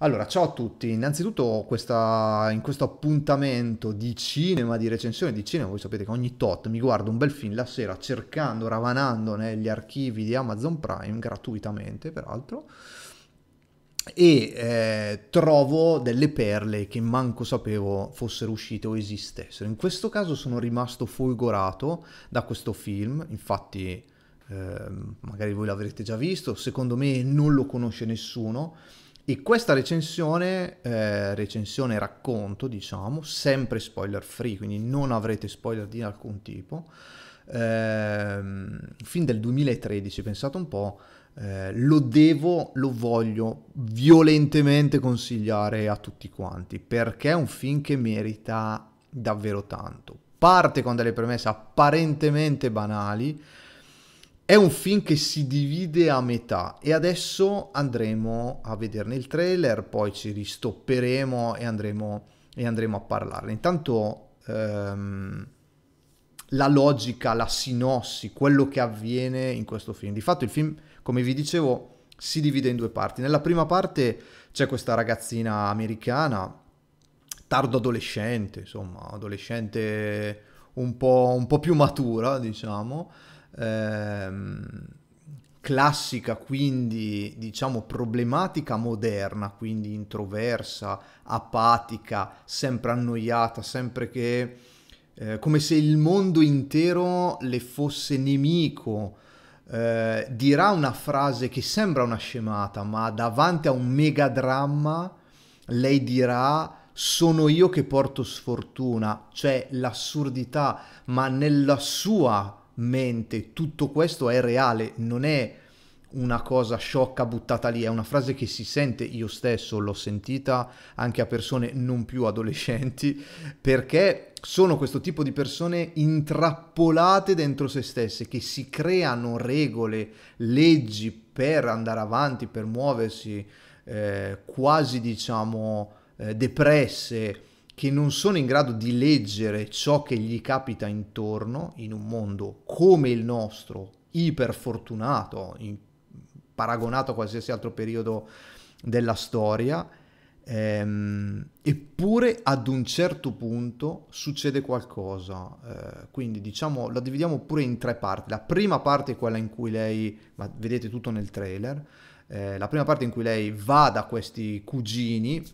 Allora, ciao a tutti. Innanzitutto, questa, in questo appuntamento di cinema, di recensione di cinema, voi sapete che ogni tot mi guardo un bel film la sera cercando, ravanando negli archivi di Amazon Prime, gratuitamente peraltro, e eh, trovo delle perle che manco sapevo fossero uscite o esistessero. In questo caso sono rimasto folgorato da questo film, infatti eh, magari voi l'avrete già visto, secondo me non lo conosce nessuno e questa recensione, eh, recensione racconto, diciamo, sempre spoiler free, quindi non avrete spoiler di alcun tipo, eh, fin del 2013, pensate un po', eh, lo devo, lo voglio violentemente consigliare a tutti quanti, perché è un film che merita davvero tanto. Parte con delle premesse apparentemente banali, è un film che si divide a metà e adesso andremo a vederne il trailer, poi ci ristopperemo e andremo, e andremo a parlarne. Intanto ehm, la logica, la sinossi, quello che avviene in questo film. Di fatto il film, come vi dicevo, si divide in due parti. Nella prima parte c'è questa ragazzina americana, tardo adolescente, insomma, adolescente un po', un po più matura, diciamo, ehm, classica, quindi diciamo problematica moderna, quindi introversa, apatica, sempre annoiata, sempre che eh, come se il mondo intero le fosse nemico. Eh, dirà una frase che sembra una scemata, ma davanti a un megadramma lei dirà sono io che porto sfortuna, cioè l'assurdità, ma nella sua mente, tutto questo è reale, non è una cosa sciocca buttata lì, è una frase che si sente, io stesso l'ho sentita anche a persone non più adolescenti, perché sono questo tipo di persone intrappolate dentro se stesse, che si creano regole, leggi per andare avanti, per muoversi, eh, quasi diciamo eh, depresse, che non sono in grado di leggere ciò che gli capita intorno in un mondo come il nostro, iperfortunato, in, paragonato a qualsiasi altro periodo della storia, ehm, eppure ad un certo punto succede qualcosa. Eh, quindi diciamo, la dividiamo pure in tre parti. La prima parte è quella in cui lei, ma vedete tutto nel trailer, eh, la prima parte in cui lei va da questi cugini,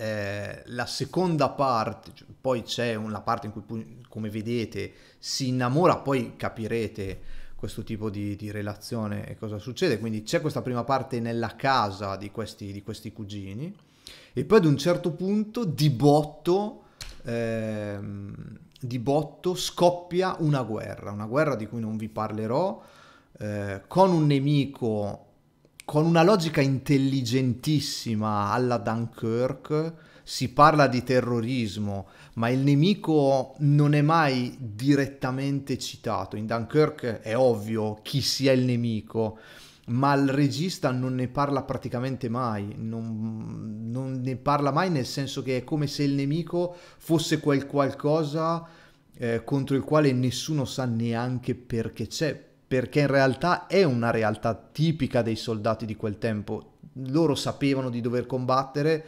eh, la seconda parte, cioè, poi c'è una parte in cui, come vedete, si innamora, poi capirete questo tipo di, di relazione e cosa succede. Quindi c'è questa prima parte nella casa di questi, di questi cugini e poi ad un certo punto di botto, eh, di botto scoppia una guerra, una guerra di cui non vi parlerò, eh, con un nemico con una logica intelligentissima alla Dunkirk si parla di terrorismo, ma il nemico non è mai direttamente citato. In Dunkirk è ovvio chi sia il nemico, ma il regista non ne parla praticamente mai, non, non ne parla mai nel senso che è come se il nemico fosse quel qualcosa eh, contro il quale nessuno sa neanche perché c'è, perché in realtà è una realtà tipica dei soldati di quel tempo. Loro sapevano di dover combattere,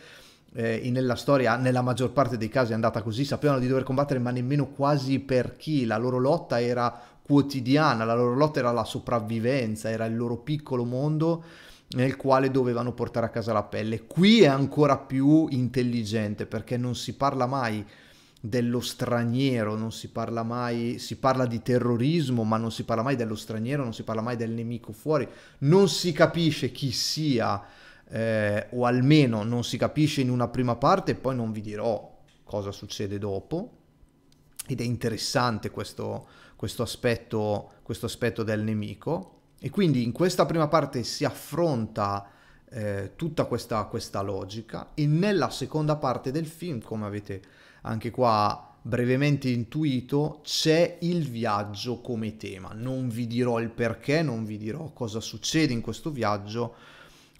eh, nella storia, nella maggior parte dei casi è andata così, sapevano di dover combattere, ma nemmeno quasi per chi. La loro lotta era quotidiana, la loro lotta era la sopravvivenza, era il loro piccolo mondo nel quale dovevano portare a casa la pelle. Qui è ancora più intelligente perché non si parla mai dello straniero, non si parla mai, si parla di terrorismo, ma non si parla mai dello straniero, non si parla mai del nemico fuori, non si capisce chi sia, eh, o almeno non si capisce in una prima parte, poi non vi dirò cosa succede dopo. Ed è interessante questo, questo, aspetto, questo aspetto del nemico. E quindi in questa prima parte si affronta eh, tutta questa, questa logica e nella seconda parte del film, come avete anche qua brevemente intuito, c'è il viaggio come tema. Non vi dirò il perché, non vi dirò cosa succede in questo viaggio,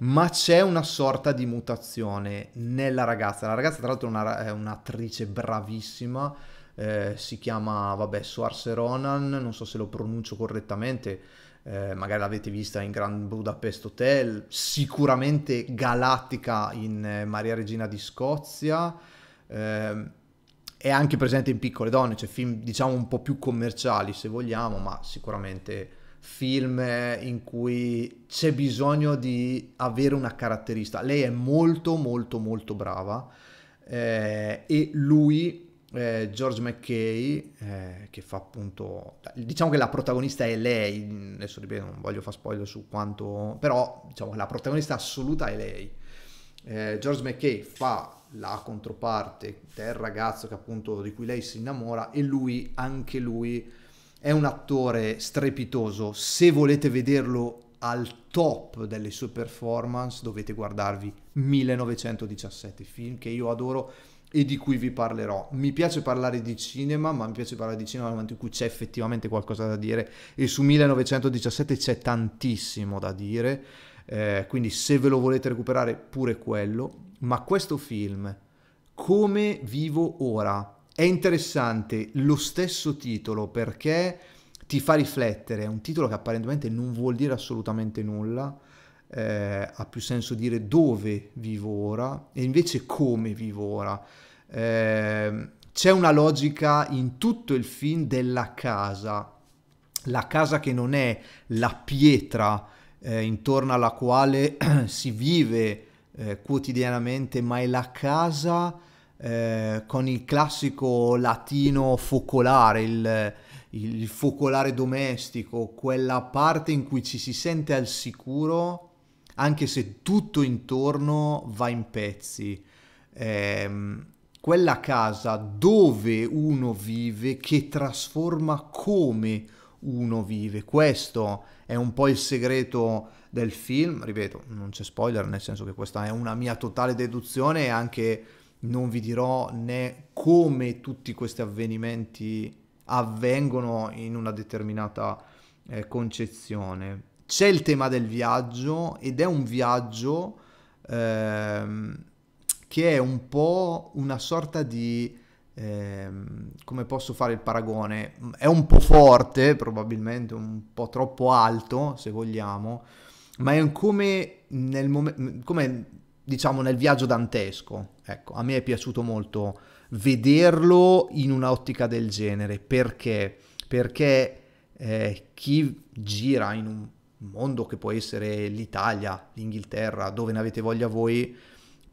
ma c'è una sorta di mutazione nella ragazza. La ragazza, tra l'altro, è, una, è un'attrice bravissima. Eh, si chiama, vabbè, Suarce Ronan, non so se lo pronuncio correttamente, eh, magari l'avete vista in Grand Budapest Hotel, sicuramente galattica in eh, Maria Regina di Scozia, ehm, è anche presente in Piccole Donne, cioè film diciamo un po' più commerciali se vogliamo, ma sicuramente film in cui c'è bisogno di avere una caratterista. Lei è molto molto molto brava eh, e lui eh, George McKay, eh, che fa appunto, diciamo che la protagonista è lei, adesso ripeto, non voglio fare spoiler su quanto, però diciamo la protagonista assoluta è lei. Eh, George McKay fa la controparte del ragazzo che appunto di cui lei si innamora e lui, anche lui, è un attore strepitoso. Se volete vederlo al top delle sue performance dovete guardarvi 1917, film che io adoro e di cui vi parlerò. Mi piace parlare di cinema, ma mi piace parlare di cinema nel momento in cui c'è effettivamente qualcosa da dire e su 1917 c'è tantissimo da dire, eh, quindi se ve lo volete recuperare pure quello ma questo film, come vivo ora, è interessante lo stesso titolo perché ti fa riflettere, è un titolo che apparentemente non vuol dire assolutamente nulla, eh, ha più senso dire dove vivo ora e invece come vivo ora. Eh, c'è una logica in tutto il film della casa, la casa che non è la pietra eh, intorno alla quale si vive, eh, quotidianamente, ma è la casa eh, con il classico latino focolare, il, il focolare domestico, quella parte in cui ci si sente al sicuro anche se tutto intorno va in pezzi. Eh, quella casa dove uno vive che trasforma come uno vive. Questo è un po' il segreto del film, ripeto, non c'è spoiler, nel senso che questa è una mia totale deduzione e anche non vi dirò né come tutti questi avvenimenti avvengono in una determinata eh, concezione. C'è il tema del viaggio ed è un viaggio ehm, che è un po' una sorta di ehm, come posso fare il paragone? È un po' forte, probabilmente un po' troppo alto, se vogliamo, ma è come nel momento, come diciamo nel viaggio dantesco. Ecco, a me è piaciuto molto vederlo in un'ottica del genere, perché? Perché eh, chi gira in un mondo che può essere l'Italia, l'Inghilterra, dove ne avete voglia voi,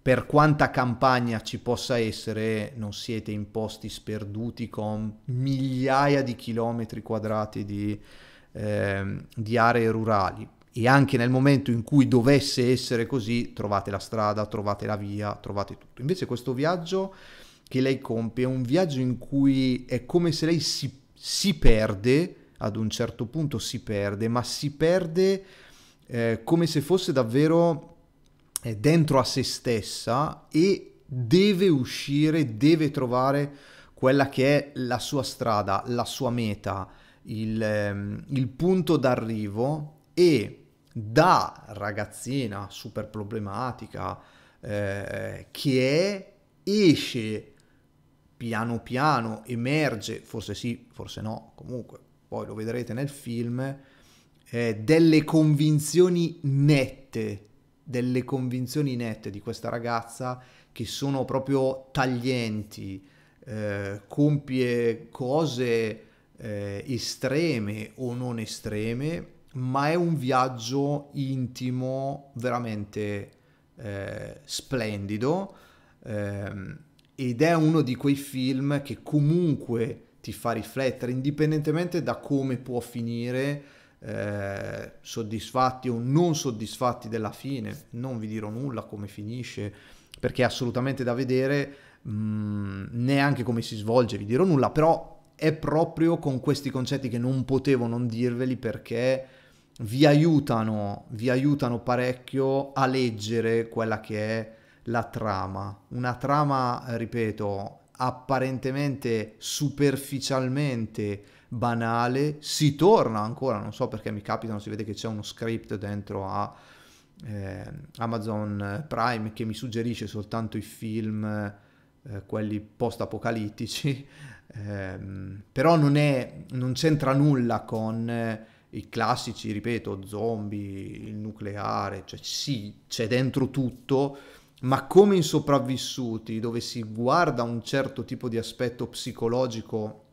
per quanta campagna ci possa essere, non siete in posti sperduti con migliaia di chilometri quadrati di, eh, di aree rurali. E anche nel momento in cui dovesse essere così, trovate la strada, trovate la via, trovate tutto. Invece questo viaggio che lei compie è un viaggio in cui è come se lei si, si perde, ad un certo punto si perde, ma si perde eh, come se fosse davvero dentro a se stessa e deve uscire, deve trovare quella che è la sua strada, la sua meta, il, ehm, il punto d'arrivo e da ragazzina super problematica eh, che è, esce piano piano, emerge, forse sì, forse no, comunque poi lo vedrete nel film, eh, delle convinzioni nette delle convinzioni nette di questa ragazza che sono proprio taglienti, eh, compie cose eh, estreme o non estreme, ma è un viaggio intimo veramente eh, splendido ehm, ed è uno di quei film che comunque ti fa riflettere indipendentemente da come può finire eh, soddisfatti o non soddisfatti della fine, non vi dirò nulla come finisce perché è assolutamente da vedere, mh, mm, neanche come si svolge vi dirò nulla, però è proprio con questi concetti che non potevo non dirveli perché vi aiutano, vi aiutano parecchio a leggere quella che è la trama. Una trama, ripeto, apparentemente superficialmente banale, si torna ancora, non so perché mi capitano, si vede che c'è uno script dentro a eh, Amazon Prime che mi suggerisce soltanto i film, eh, quelli post-apocalittici, eh, però non, è, non c'entra nulla con eh, i classici, ripeto, zombie, il nucleare, cioè sì, c'è dentro tutto, ma come in sopravvissuti, dove si guarda un certo tipo di aspetto psicologico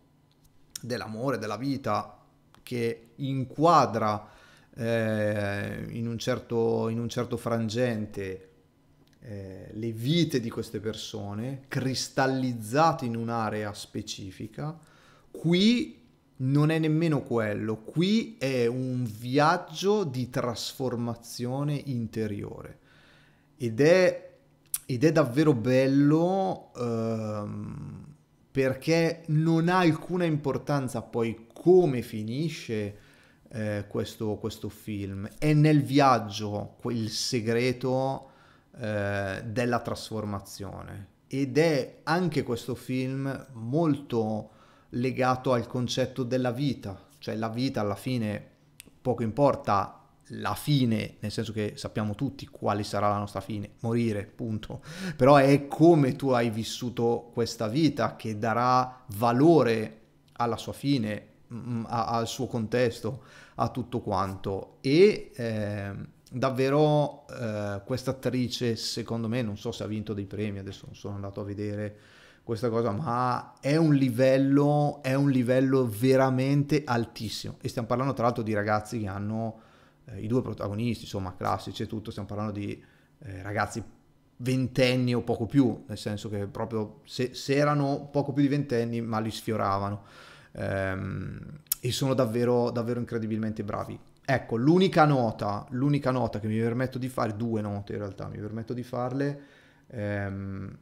dell'amore, della vita, che inquadra eh, in, un certo, in, un certo, frangente eh, le vite di queste persone, cristallizzate in un'area specifica, qui non è nemmeno quello, qui è un viaggio di trasformazione interiore ed è, ed è davvero bello ehm, perché non ha alcuna importanza poi come finisce eh, questo, questo, film. È nel viaggio il segreto eh, della trasformazione ed è anche questo film molto legato al concetto della vita, cioè la vita alla fine poco importa la fine, nel senso che sappiamo tutti quale sarà la nostra fine, morire, punto. Però è come tu hai vissuto questa vita che darà valore alla sua fine, mm, a, al suo contesto, a tutto quanto. E eh, davvero eh, questa attrice, secondo me, non so se ha vinto dei premi, adesso non sono andato a vedere questa cosa, ma è un livello, è un livello veramente altissimo. E stiamo parlando tra l'altro di ragazzi che hanno eh, i due protagonisti, insomma, classici e tutto, stiamo parlando di eh, ragazzi ventenni o poco più, nel senso che proprio se, se erano poco più di ventenni, ma li sfioravano. Ehm, e sono davvero, davvero incredibilmente bravi. Ecco, l'unica nota, l'unica nota che mi permetto di fare, due note in realtà, mi permetto di farle. Ehm,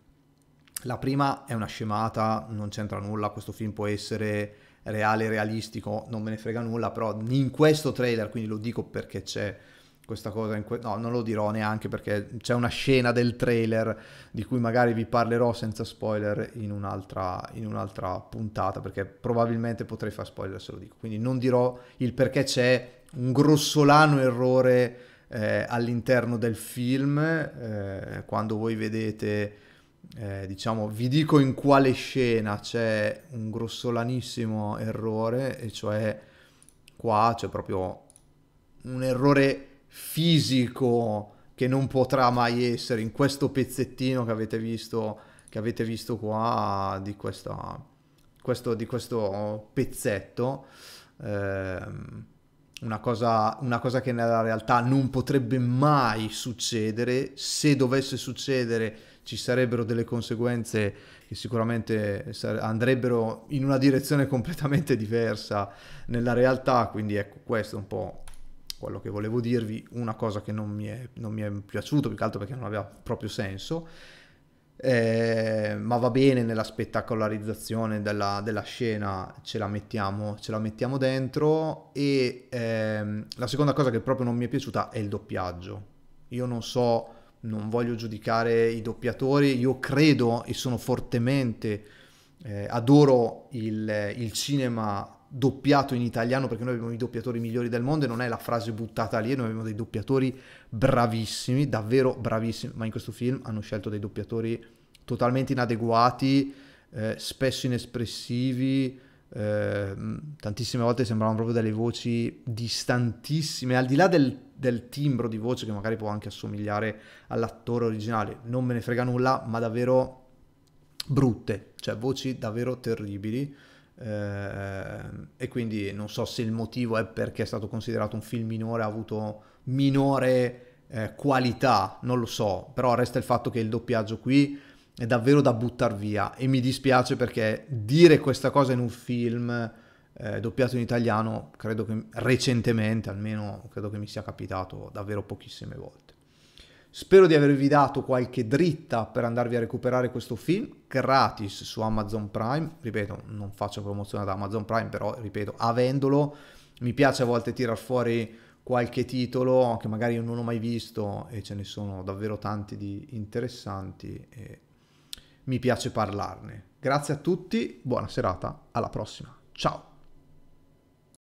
la prima è una scemata, non c'entra nulla, questo film può essere reale, realistico, non me ne frega nulla, però in questo trailer, quindi lo dico perché c'è questa cosa, que- no, non lo dirò neanche perché c'è una scena del trailer di cui magari vi parlerò senza spoiler in un'altra, in un'altra puntata, perché probabilmente potrei far spoiler se lo dico, quindi non dirò il perché c'è un grossolano errore eh, all'interno del film, eh, quando voi vedete eh, diciamo, vi dico in quale scena c'è un grossolanissimo errore, e cioè qua c'è proprio un errore fisico che non potrà mai essere in questo pezzettino che avete visto, che avete visto qua di, questa, questo, di questo pezzetto. Eh, una cosa, una cosa, che nella realtà non potrebbe mai succedere, se dovesse succedere ci sarebbero delle conseguenze che sicuramente andrebbero in una direzione completamente diversa nella realtà, quindi ecco questo è un po' quello che volevo dirvi, una cosa che non mi è, non mi è piaciuto, più che altro perché non aveva proprio senso. Eh, ma va bene nella spettacolarizzazione della, della scena, ce la, mettiamo, ce la mettiamo, dentro. E ehm, la seconda cosa che proprio non mi è piaciuta è il doppiaggio. Io non so non voglio giudicare i doppiatori, io credo e sono fortemente, eh, adoro il, il, cinema doppiato in italiano perché noi abbiamo i doppiatori migliori del mondo e non è la frase buttata lì, noi abbiamo dei doppiatori bravissimi, davvero bravissimi, ma in questo film hanno scelto dei doppiatori totalmente inadeguati, eh, spesso inespressivi, eh, tantissime volte sembravano proprio delle voci distantissime, al di là del, del, timbro di voce che magari può anche assomigliare all'attore originale, non me ne frega nulla, ma davvero brutte, cioè voci davvero terribili. Eh, e quindi non so se il motivo è perché è stato considerato un film minore, ha avuto minore eh, qualità, non lo so, però resta il fatto che il doppiaggio qui è davvero da buttare via e mi dispiace perché dire questa cosa in un film eh, doppiato in italiano credo che recentemente almeno credo che mi sia capitato davvero pochissime volte. Spero di avervi dato qualche dritta per andarvi a recuperare questo film gratis su Amazon Prime. Ripeto, non faccio promozione ad Amazon Prime, però ripeto, avendolo mi piace a volte tirar fuori qualche titolo che magari io non ho mai visto e ce ne sono davvero tanti di interessanti e mi piace parlarne. Grazie a tutti, buona serata, alla prossima. Ciao!